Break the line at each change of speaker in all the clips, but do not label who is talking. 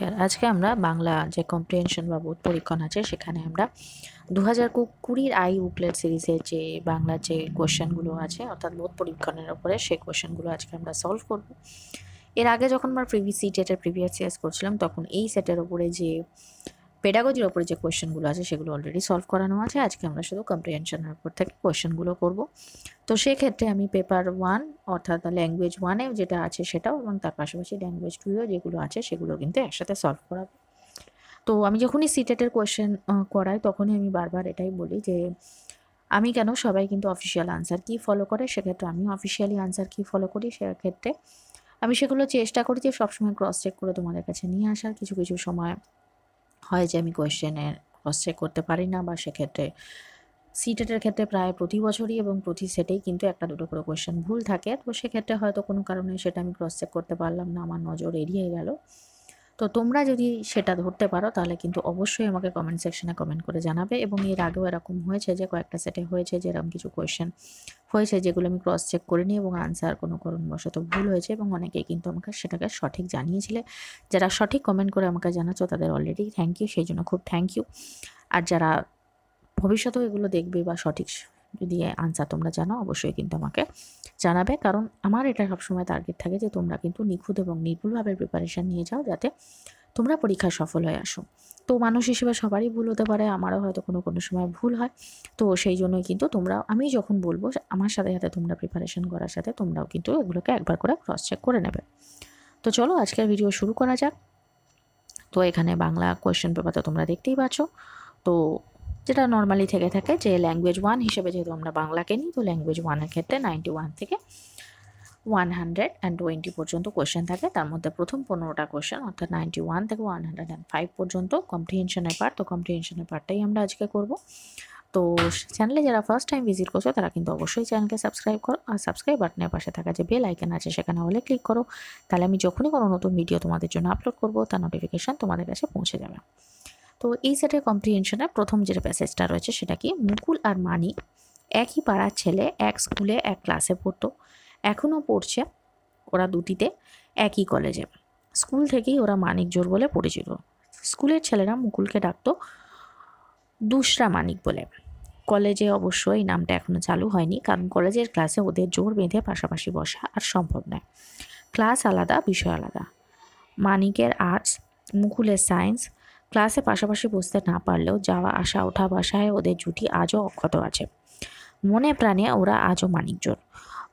software আজকে আমরা বাংলা যে কম্প্রিহেনশন বা বোধ পরীক্ষণ আছে সেখানে আমরা দু হাজার কুড়ির আই বুকলেট সিরিজের যে বাংলা যে কোয়েশ্চেনগুলো আছে অর্থাৎ বোধ পরীক্ষণের ওপরে সেই কোয়েশ্চেনগুলো আজকে আমরা সলভ করব এর আগে যখন আমরা প্রিভিয়াস সি ডেটের প্রিভিয়াস ইয়ার্স করছিলাম তখন এই সেটের ওপরে যে পেডাগজির ওপরে যে কোয়েশ্চেনগুলো আছে সেগুলো অলরেডি সলভ করানো আছে আজকে আমরা শুধু কম্প্রিহেনশনের উপর থেকে কোয়েশ্চেনগুলো করব তো সেক্ষেত্রে আমি পেপার ওয়ান অর্থাৎ ল্যাঙ্গুয়েজ ওয়ানে যেটা আছে সেটাও এবং তার পাশাপাশি ল্যাঙ্গুয়েজ টুয়েও যেগুলো আছে সেগুলো কিন্তু একসাথে সলভ করাবো তো আমি যখনই সিটেটের e কোয়েশ্চেন করাই তখনই আমি বারবার এটাই বলি যে আমি কেন সবাই কিন্তু অফিসিয়াল আনসার কি ফলো করে সেক্ষেত্রে আমি অফিসিয়ালি আনসার কি ফলো করি সেক্ষেত্রে আমি সেগুলো চেষ্টা করি যে সবসময় ক্রস চেক করে তোমাদের কাছে নিয়ে আসার কিছু কিছু সময় হয় যে আমি কোয়েশ্চেনের ক্রস চেক করতে পারি না বা সেক্ষেত্রে সিটেটের ক্ষেত্রে প্রায় প্রতি বছরই এবং প্রতি সেটেই কিন্তু একটা দুটো করে কোয়েশ্চেন ভুল থাকে তো সেক্ষেত্রে হয়তো কোনো কারণে সেটা আমি ক্রস চেক করতে পারলাম না আমার নজর এড়িয়ে গেল তো তোমরা যদি সেটা ধরতে পারো তাহলে কিন্তু অবশ্যই আমাকে কমেন্ট সেকশনে কমেন্ট করে জানাবে এবং এর আগেও এরকম হয়েছে যে কয়েকটা সেটে হয়েছে যে এরকম কিছু কোয়েশ্চেন হয়েছে যেগুলো আমি ক্রস চেক করিনি এবং আনসার কোনো কারণবশত ভুল হয়েছে এবং অনেকেই কিন্তু আমাকে সেটাকে সঠিক জানিয়েছিলে যারা সঠিক কমেন্ট করে আমাকে জানাচ্ছ তাদের অলরেডি থ্যাংক ইউ সেই জন্য খুব থ্যাংক ইউ আর যারা ভবিষ্যতেও এগুলো দেখবে বা সঠিক যদি আনসার তোমরা জানো অবশ্যই কিন্তু আমাকে জানাবে কারণ আমার এটা সবসময় টার্গেট থাকে যে তোমরা কিন্তু নিখুঁত এবং নির্ভুলভাবে প্রিপারেশান নিয়ে যাও যাতে তোমরা পরীক্ষায় সফল হয়ে আসো তো মানুষ হিসেবে সবারই ভুল হতে পারে আমারও হয়তো কোনো কোনো সময় ভুল হয় তো সেই জন্যই কিন্তু তোমরা আমি যখন বলবো আমার সাথে সাথে তোমরা প্রিপারেশন করার সাথে তোমরাও কিন্তু এগুলোকে একবার করে ক্রস চেক করে নেবে তো চলো আজকের ভিডিও শুরু করা যাক তো এখানে বাংলা কোয়েশ্চেন পেপার তো তোমরা দেখতেই পাচ্ছ তো যেটা নর্মালি থেকে থাকে যে ল্যাঙ্গুয়েজ ওয়ান হিসেবে যেহেতু আমরা বাংলাকে নিই তো ল্যাঙ্গুয়েজ ওয়ানের ক্ষেত্রে নাইনটি ওয়ান থেকে ওয়ান হান্ড্রেড অ্যান্ড টোয়েন্টি পর্যন্ত কোয়েশ্চেন থাকে তার মধ্যে প্রথম পনেরোটা কোয়েশ্চেন অর্থাৎ নাইনটি ওয়ান থেকে ওয়ান হান্ড্রেড অ্যান্ড ফাইভ পর্যন্ত কম্পিটিশনের পার্ট তো কম্প্রিহেনশনের পার্টটাই আমরা আজকে করব তো চ্যানেলে যারা ফার্স্ট টাইম ভিজিট করছো তারা কিন্তু অবশ্যই চ্যানেলকে সাবস্ক্রাইব করো আর সাবস্ক্রাইব বাটনের পাশে থাকা যে বেল আইকন আছে সেখানে হলে ক্লিক করো তাহলে আমি যখনই কোনো নতুন ভিডিও তোমাদের জন্য আপলোড করবো তার নোটিফিকেশান তোমাদের কাছে পৌঁছে যাবে তো এই সেটের কম্প্রিহেনশনে প্রথম যেটা প্যাসেজটা রয়েছে সেটা কি মুকুল আর মানি একই পাড়ার ছেলে এক স্কুলে এক ক্লাসে পড়তো এখনও পড়ছে ওরা দুটিতে একই কলেজে স্কুল থেকেই ওরা মানিক জোর বলে পরিচিত স্কুলের ছেলেরা মুকুলকে ডাকতো দুসরা মানিক বলে কলেজে অবশ্য এই নামটা এখনও চালু হয়নি কারণ কলেজের ক্লাসে ওদের জোর বেঁধে পাশাপাশি বসা আর সম্ভব নয় ক্লাস আলাদা বিষয় আলাদা মানিকের আর্টস মুকুলের সায়েন্স ক্লাসে পাশাপাশি বসতে না পারলেও যাওয়া আসা ওঠা বাসায় ওদের জুটি আজও অক্ষত আছে মনে প্রাণে ওরা আজও মানিকজন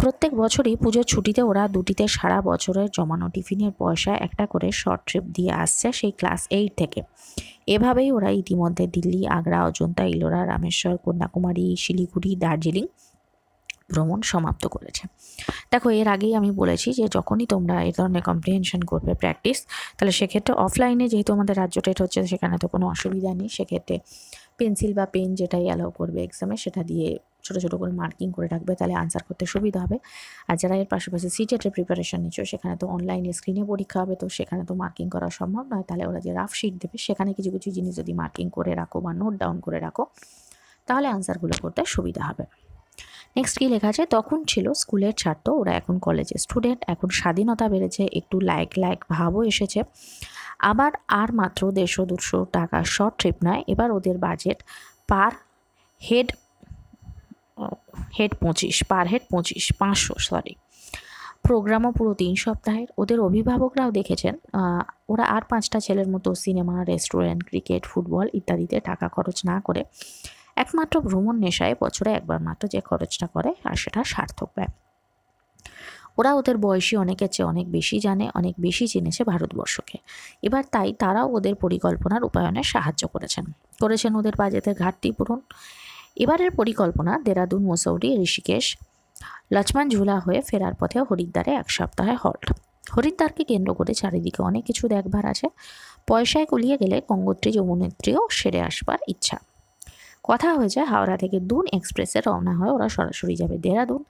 প্রত্যেক বছরই পুজোর ছুটিতে ওরা দুটিতে সারা বছরের জমানো টিফিনের পয়সা একটা করে শর্ট ট্রিপ দিয়ে আসছে সেই ক্লাস এইট থেকে এভাবেই ওরা ইতিমধ্যে দিল্লি আগ্রা অজন্তা ইলোরা রামেশ্বর কন্যাকুমারী শিলিগুড়ি দার্জিলিং ভ্রমণ সমাপ্ত করেছে দেখো এর আগেই আমি বলেছি যে যখনই তোমরা এই ধরনের কম্প্রিহেনশন করবে প্র্যাকটিস তাহলে সেক্ষেত্রে অফলাইনে যেহেতু আমাদের রাজ্য টেট হচ্ছে সেখানে তো কোনো অসুবিধা নেই সেক্ষেত্রে পেন্সিল বা পেন যেটাই অ্যালাউ করবে এক্সামে সেটা দিয়ে ছোটো ছোটো করে মার্কিং করে রাখবে তাহলে আনসার করতে সুবিধা হবে আর যারা এর পাশাপাশি সিটেটের প্রিপারেশন নিচ্ছ সেখানে তো অনলাইনে স্ক্রিনে পরীক্ষা হবে তো সেখানে তো মার্কিং করা সম্ভব নয় তাহলে ওরা যে রাফ শিট দেবে সেখানে কিছু কিছু জিনিস যদি মার্কিং করে রাখো বা নোট ডাউন করে রাখো তাহলে আনসারগুলো করতে সুবিধা হবে নেক্সট কি লেখা আছে তখন ছিল স্কুলের ছাত্র ওরা এখন কলেজে স্টুডেন্ট এখন স্বাধীনতা বেড়েছে একটু লাইক লাইক ভাবও এসেছে আবার আর মাত্র দেড়শো দুশো টাকা শর্ট ট্রিপ নয় এবার ওদের বাজেট পার হেড হেড পঁচিশ পার হেড পঁচিশ পাঁচশো সরি প্রোগ্রামও পুরো তিন সপ্তাহের ওদের অভিভাবকরাও দেখেছেন ওরা আর পাঁচটা ছেলের মতো সিনেমা রেস্টুরেন্ট ক্রিকেট ফুটবল ইত্যাদিতে টাকা খরচ না করে একমাত্র ভ্রমণ নেশায় বছরে একবার মাত্র যে খরচটা করে আর সেটা সার্থক ব্যয় ওরা ওদের বয়সী অনেকের চেয়ে অনেক বেশি জানে অনেক বেশি চিনেছে ভারতবর্ষকে এবার তাই তারাও ওদের পরিকল্পনার উপায়নে সাহায্য করেছেন করেছেন ওদের বাজেটের ঘাটতি পূরণ এবারের পরিকল্পনা দেরাদুন মুসৌরি ঋষিকেশ লক্ষ্মণ ঝুলা হয়ে ফেরার পথে হরিদ্বারে এক সপ্তাহে হল্ট হরিদ্বারকে কেন্দ্র করে চারিদিকে অনেক কিছু দেখবার আছে পয়সায় কুলিয়ে গেলে গঙ্গোত্রী যমুনেত্রীও সেরে আসবার ইচ্ছা কথা হয়ে যায় হাওড়া থেকে দুন এক্সপ্রেসে রওনা হয় ওরা সরাসরি যাবে দেরাদুন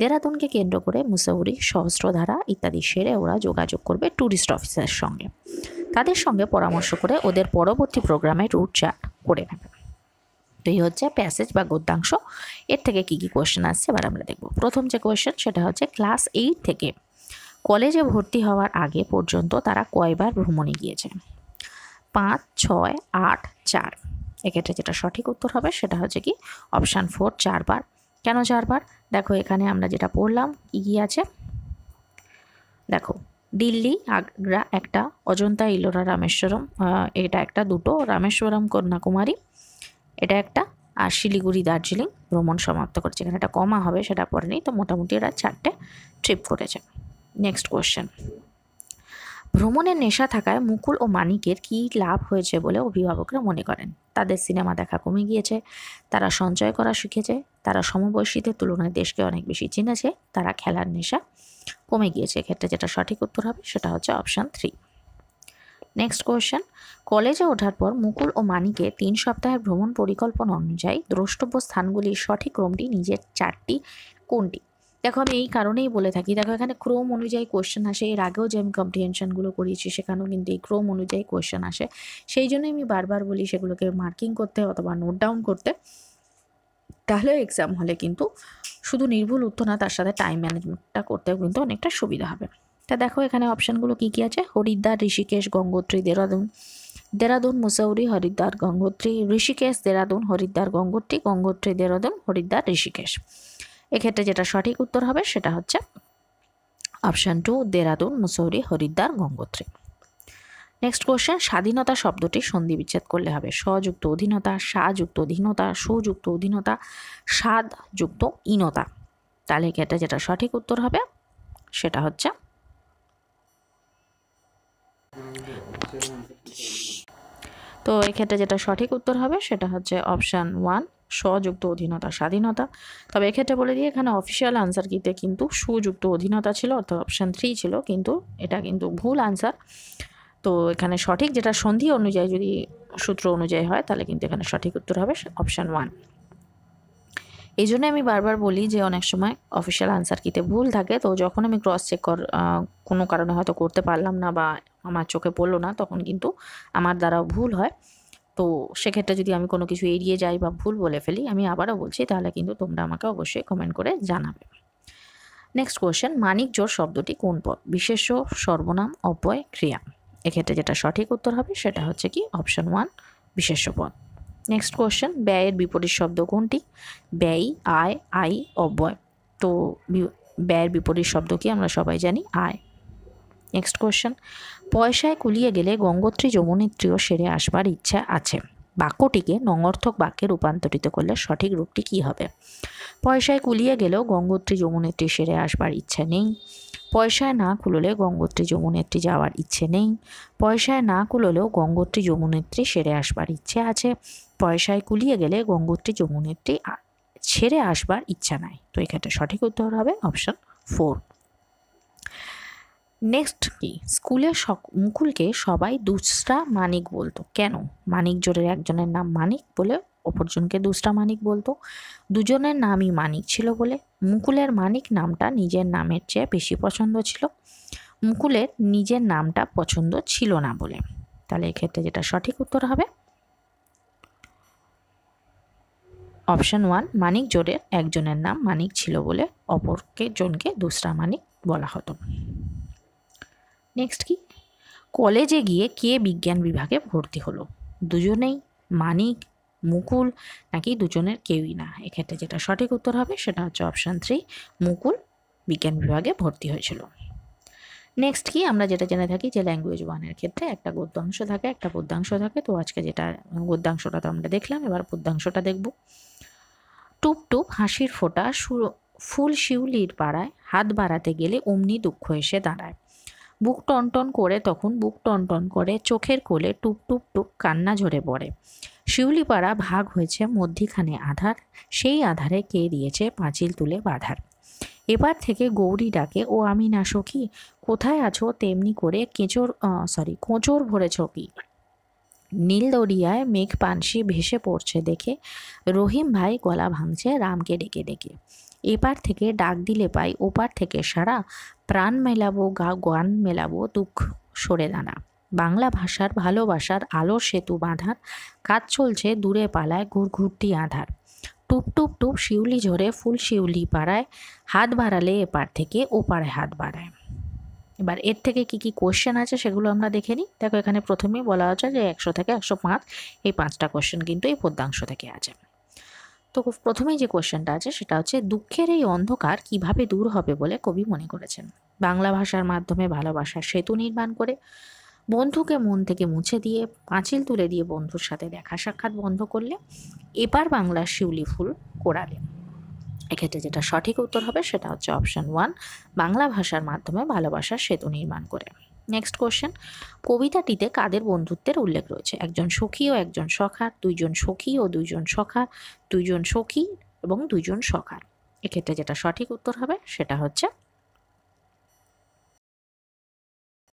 দেরাদুনকে কেন্দ্র করে মুসৌরি সহস্রধারা ইত্যাদি সেরে ওরা যোগাযোগ করবে ট্যুরিস্ট অফিসারের সঙ্গে তাদের সঙ্গে পরামর্শ করে ওদের পরবর্তী প্রোগ্রামে রুট চার্ট করে নেবে তো এই হচ্ছে প্যাসেজ বা গদ্যাংশ এর থেকে কি কি কোয়েশ্চেন আসছে এবার আমরা দেখব প্রথম যে কোয়েশ্চেন সেটা হচ্ছে ক্লাস এইট থেকে কলেজে ভর্তি হওয়ার আগে পর্যন্ত তারা কয়বার ভ্রমণে গিয়েছে পাঁচ ছয় আট চার এক্ষেত্রে যেটা সঠিক উত্তর হবে সেটা হচ্ছে কি অপশান ফোর চারবার কেন চারবার দেখো এখানে আমরা যেটা পড়লাম কী কী আছে দেখো দিল্লি আগ্রা একটা অজন্তা ইলোরা রামেশ্বরম এটা একটা দুটো রামেশ্বরম কন্যাকুমারী এটা একটা আর শিলিগুড়ি দার্জিলিং ভ্রমণ সমাপ্ত করেছে এখানে এটা কমা হবে সেটা পরে পড়েনি তো মোটামুটি এরা চারটে ট্রিপ করেছে নেক্সট কোয়েশ্চেন ভ্রমণের নেশা থাকায় মুকুল ও মানিকের কি লাভ হয়েছে বলে অভিভাবকরা মনে করেন তাদের সিনেমা দেখা কমে গিয়েছে তারা সঞ্চয় করা শিখেছে তারা সমবয়সীদের তুলনায় দেশকে অনেক বেশি চিনেছে তারা খেলার নেশা কমে গিয়েছে ক্ষেত্রে যেটা সঠিক উত্তর হবে সেটা হচ্ছে অপশান থ্রি নেক্সট কোয়েশ্চেন কলেজে ওঠার পর মুকুল ও মানিকে তিন সপ্তাহের ভ্রমণ পরিকল্পনা অনুযায়ী দ্রষ্টব্য স্থানগুলির সঠিক ক্রমটি নিজের চারটি কোনটি দেখো আমি এই কারণেই বলে থাকি দেখো এখানে ক্রোম অনুযায়ী কোয়েশ্চেন আসে এর আগেও যে আমি কম্প্রিহেনশনগুলো করিয়েছি সেখানেও কিন্তু এই ক্রোম অনুযায়ী কোয়েশ্চেন আসে সেই জন্য আমি বারবার বলি সেগুলোকে মার্কিং করতে অথবা নোট ডাউন করতে তাহলেও এক্সাম হলে কিন্তু শুধু নির্ভুল উত্তর না তার সাথে টাইম ম্যানেজমেন্টটা করতেও কিন্তু অনেকটা সুবিধা হবে তা দেখো এখানে অপশানগুলো কী কী আছে হরিদ্বার ঋষিকেশ গঙ্গোত্রী দেরাদুন দেরাদুন মুসৌরি হরিদ্বার গঙ্গোত্রী ঋষিকেশ দেরাদুন হরিদ্বার গঙ্গোত্রী গঙ্গোত্রী দেরাদুন হরিদ্বার ঋষিকেশ এক্ষেত্রে যেটা সঠিক উত্তর হবে সেটা হচ্ছে option two Dehradun Mussoorie Haridwar Gangotri next question স্বাধীনতা শব্দটি সন্ধি বিচ্ছেদ করলে হবে স্বযুক্ত অধীনতা সাযুক্ত অধীনতা সুযুক্ত অধীনতা স্বাদ যুক্ত ইনতা তাহলে এক্ষেত্রে যেটা সঠিক উত্তর হবে সেটা হচ্ছে তো এক্ষেত্রে যেটা সঠিক উত্তর হবে সেটা হচ্ছে অপশান ওয়ান স্বযুক্ত অধীনতা স্বাধীনতা তবে এক্ষেত্রে বলে দিই এখানে অফিসিয়াল আনসার কিতে কিন্তু সুযুক্ত অধীনতা ছিল অর্থাৎ অপশান থ্রি ছিল কিন্তু এটা কিন্তু ভুল আনসার তো এখানে সঠিক যেটা সন্ধি অনুযায়ী যদি সূত্র অনুযায়ী হয় তাহলে কিন্তু এখানে সঠিক উত্তর হবে অপশান ওয়ান এই জন্য আমি বারবার বলি যে অনেক সময় অফিসিয়াল আনসার কিতে ভুল থাকে তো যখন আমি ক্রস চেক কর কোনো কারণে হয়তো করতে পারলাম না বা আমার চোখে পড়লো না তখন কিন্তু আমার দ্বারাও ভুল হয় তো সেক্ষেত্রে যদি আমি কোনো কিছু এড়িয়ে যাই বা ভুল বলে ফেলি আমি আবারও বলছি তাহলে কিন্তু তোমরা আমাকে অবশ্যই কমেন্ট করে জানাবে নেক্সট কোয়েশ্চেন মানিক জোর শব্দটি কোন পদ বিশেষ সর্বনাম অপয় ক্রিয়া এক্ষেত্রে যেটা সঠিক উত্তর হবে সেটা হচ্ছে কি অপশান ওয়ান বিশেষ পদ নেক্সট কোয়েশ্চেন ব্যয়ের বিপরীত শব্দ কোনটি ব্যয় আয় আই অব্যয় তো ব্যয়ের বিপরীত শব্দ কি আমরা সবাই জানি আয় নেক্সট কোয়েশ্চেন পয়সায় কুলিয়ে গেলে গঙ্গোত্রী যমুনেত্রীও সেরে আসবার ইচ্ছা আছে বাক্যটিকে নঙর্থক বাক্যে রূপান্তরিত করলে সঠিক রূপটি কি হবে পয়সায় কুলিয়ে গেলেও গঙ্গোত্রী যমুনেত্রী সেরে আসবার ইচ্ছা নেই পয়সায় না কুলোলে গঙ্গোত্রী যমুনেত্রী যাওয়ার ইচ্ছে নেই পয়সায় না কুলোলেও গঙ্গোত্রী যমুনেত্রী সেরে আসবার ইচ্ছে আছে পয়সায় কুলিয়ে গেলে গঙ্গোত্রী যমুনেত্রী ছেড়ে আসবার ইচ্ছা নাই তো এক্ষেত্রে সঠিক উত্তর হবে অপশন ফোর নেক্সট কি স্কুলের মুকুলকে সবাই দুসরা মানিক বলতো কেন মানিক জোরের একজনের নাম মানিক বলে অপরজনকে দুসরা মানিক বলতো দুজনের নামই মানিক ছিল বলে মুকুলের মানিক নামটা নিজের নামের চেয়ে বেশি পছন্দ ছিল মুকুলের নিজের নামটা পছন্দ ছিল না বলে তাহলে এক্ষেত্রে যেটা সঠিক উত্তর হবে অপশান ওয়ান মানিক জোরের একজনের নাম মানিক ছিল বলে অপরকে জনকে দুসরা মানিক বলা হতো নেক্সট কি কলেজে গিয়ে কে বিজ্ঞান বিভাগে ভর্তি হলো দুজনেই মানিক মুকুল নাকি দুজনের কেউই না এক্ষেত্রে যেটা সঠিক উত্তর হবে সেটা হচ্ছে অপশান থ্রি মুকুল বিজ্ঞান বিভাগে ভর্তি হয়েছিল নেক্সট কি আমরা যেটা জেনে থাকি যে ল্যাঙ্গুয়েজ ওয়ানের ক্ষেত্রে একটা গদ্যাংশ থাকে একটা পদ্যাংশ থাকে তো আজকে যেটা গদ্যাংশটা তো আমরা দেখলাম এবার পদ্যাংশটা দেখব টুপ টুপ হাসির ফোঁটা সুর ফুল শিউলির পাড়ায় হাত বাড়াতে গেলে অমনি দুঃখ এসে দাঁড়ায় বুক টনটন করে তখন বুক টনটন করে চোখের কোলে টুপ টুপ টুপ কান্না ঝরে পড়ে শিউলিপাড়া ভাগ হয়েছে মধ্যিখানে আধার সেই আধারে কে দিয়েছে পাঁচিল তুলে বাধার এবার থেকে গৌরী ডাকে ও আমি না সখি কোথায় আছো তেমনি করে কেঁচোর সরি কোঁচোর ভরেছ কি নীল দরিয়ায় মেঘ পানসি ভেসে পড়ছে দেখে রহিম ভাই গলা ভাঙছে রামকে ডেকে ডেকে এপার থেকে ডাক দিলে পাই ওপার থেকে সারা প্রাণ মেলাবো গা গান মেলাবো দুঃখ সরে দানা বাংলা ভাষার ভালোবাসার আলো সেতু বাঁধার কাজ চলছে দূরে পালায় ঘুরঘুরটি আধার টুপ টুপ টুপ শিউলি ঝরে ফুল শিউলি পাড়ায় হাত বাড়ালে এপার থেকে ওপারে হাত বাড়ায় এবার এর থেকে কি কি কোশ্চেন আছে সেগুলো আমরা দেখে নিই দেখো এখানে প্রথমেই বলা হচ্ছে যে একশো থেকে একশো পাঁচ এই পাঁচটা কোশ্চেন কিন্তু এই পদ্যাংশ থেকে আছে তো প্রথমে যে কোশ্চেনটা আছে সেটা হচ্ছে দুঃখের এই অন্ধকার কিভাবে দূর হবে বলে কবি মনে করেছেন বাংলা ভাষার মাধ্যমে ভালোবাসার সেতু নির্মাণ করে বন্ধুকে মন থেকে মুছে দিয়ে পাঁচিল তুলে দিয়ে বন্ধুর সাথে দেখা সাক্ষাৎ বন্ধ করলে এবার বাংলার শিউলি ফুল কোড়ালে এক্ষেত্রে যেটা সঠিক উত্তর হবে সেটা হচ্ছে অপশান ওয়ান বাংলা ভাষার মাধ্যমে ভালোবাসার সেতু নির্মাণ করে নেক্সট কোশ্চেন কবিতাটিতে কাদের বন্ধুত্বের উল্লেখ রয়েছে একজন সখী ও একজন সখার দুইজন সখী ও দুইজন সখা দুইজন সখী এবং দুইজন সখার এক্ষেত্রে যেটা সঠিক উত্তর হবে সেটা হচ্ছে